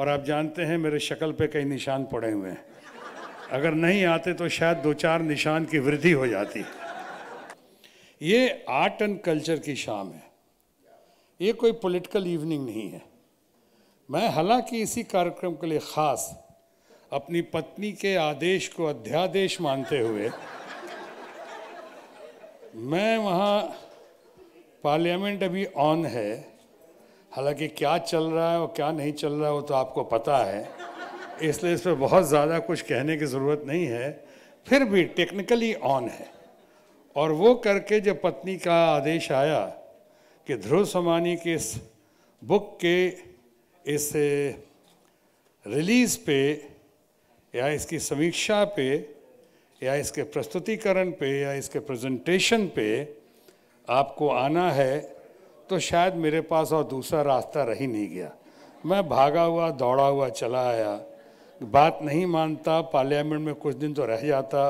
और आप जानते हैं मेरे शक्ल पे कई निशान पड़े हुए हैं अगर नहीं आते तो शायद दो चार निशान की वृद्धि हो जाती ये आर्ट एंड कल्चर की शाम है ये कोई पॉलिटिकल इवनिंग नहीं है मैं हालांकि इसी कार्यक्रम के लिए ख़ास अपनी पत्नी के आदेश को अध्यादेश मानते हुए मैं वहाँ पार्लियामेंट अभी ऑन है हालांकि क्या चल रहा है और क्या नहीं चल रहा है वो तो आपको पता है इसलिए इस पर बहुत ज़्यादा कुछ कहने की ज़रूरत नहीं है फिर भी टेक्निकली ऑन है और वो करके जब पत्नी का आदेश आया कि ध्रुव समानी के इस बुक के इस रिलीज़ पे या इसकी समीक्षा पे या इसके प्रस्तुतिकरण पे या इसके प्रेजेंटेशन पे आपको आना है तो शायद मेरे पास और दूसरा रास्ता रह ही नहीं गया मैं भागा हुआ दौड़ा हुआ चला आया बात नहीं मानता पार्लियामेंट में कुछ दिन तो रह जाता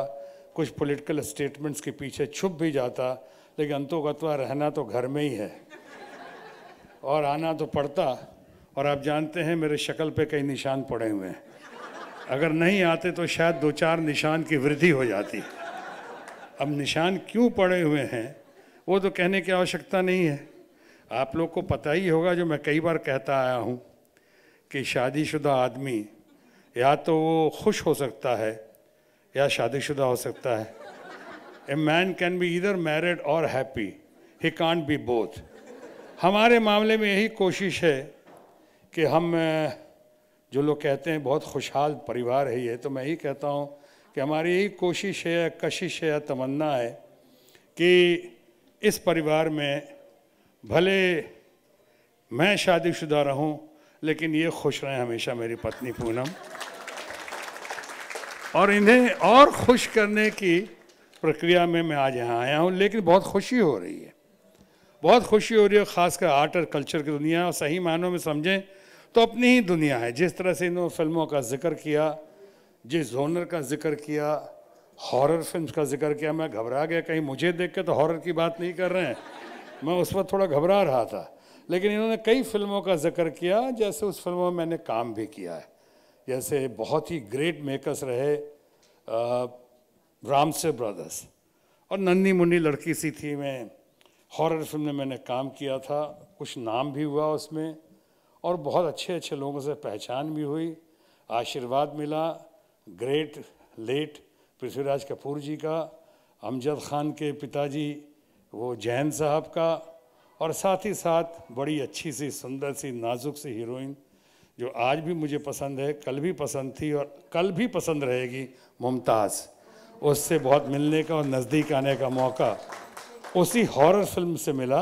कुछ पॉलिटिकल स्टेटमेंट्स के पीछे छुप भी जाता लेकिन अंतोगतवा रहना तो घर में ही है और आना तो पड़ता और आप जानते हैं मेरे शक्ल पे कई निशान पड़े हुए हैं अगर नहीं आते तो शायद दो चार निशान की वृद्धि हो जाती अब निशान क्यों पड़े हुए हैं वो तो कहने की आवश्यकता नहीं है आप लोग को पता ही होगा जो मैं कई बार कहता आया हूँ कि शादीशुदा आदमी या तो वो खुश हो सकता है या शादीशुदा हो सकता है a man can be either married or happy he can't be both हमारे मामले में यही कोशिश है कि हम जो लोग कहते हैं बहुत खुशहाल परिवार है ये तो मैं यही कहता हूँ कि हमारी यही कोशिश है या कशिश है या तमन्ना है कि इस परिवार में भले मैं शादीशुदा रहूं लेकिन ये खुश रहें हमेशा मेरी पत्नी पूनम और इन्हें और खुश करने की प्रक्रिया में मैं आज यहाँ आया हूँ लेकिन बहुत खुशी हो रही है बहुत खुशी हो रही है ख़ासकर आर्ट और कल्चर की दुनिया और सही मायनों में समझें तो अपनी ही दुनिया है जिस तरह से इन्होंने फिल्मों का जिक्र किया जिस जोनर का जिक्र किया हॉरर फिल्म का जिक्र किया मैं घबरा गया कहीं मुझे देख के तो हॉरर की बात नहीं कर रहे हैं मैं उस पर थोड़ा घबरा रहा था लेकिन इन्होंने कई फिल्मों का जिक्र किया जैसे उस फिल्मों में मैंने काम भी किया है जैसे बहुत ही ग्रेट मेकर्स रहे राम से ब्रदर्स और नन्नी मुन्नी लड़की सी थी मैं हॉरर फिल्म में मैंने काम किया था कुछ नाम भी हुआ उसमें और बहुत अच्छे अच्छे लोगों से पहचान भी हुई आशीर्वाद मिला ग्रेट लेट पृथ्वीराज कपूर जी का अमजद ख़ान के पिताजी वो जैन साहब का और साथ ही साथ बड़ी अच्छी सी सुंदर सी नाजुक सी हीरोइन जो आज भी मुझे पसंद है कल भी पसंद थी और कल भी पसंद रहेगी मुमताज़ उससे बहुत मिलने का और नज़दीक आने का मौका उसी हॉरर फिल्म से मिला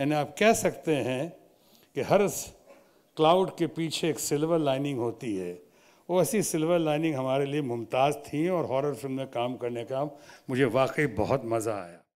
यानी आप कह सकते हैं कि हर क्लाउड के पीछे एक सिल्वर लाइनिंग होती है वो ऐसी सिल्वर लाइनिंग हमारे लिए मुमताज़ थी और हॉरर फिल्म में काम करने का मुझे वाकई बहुत मज़ा आया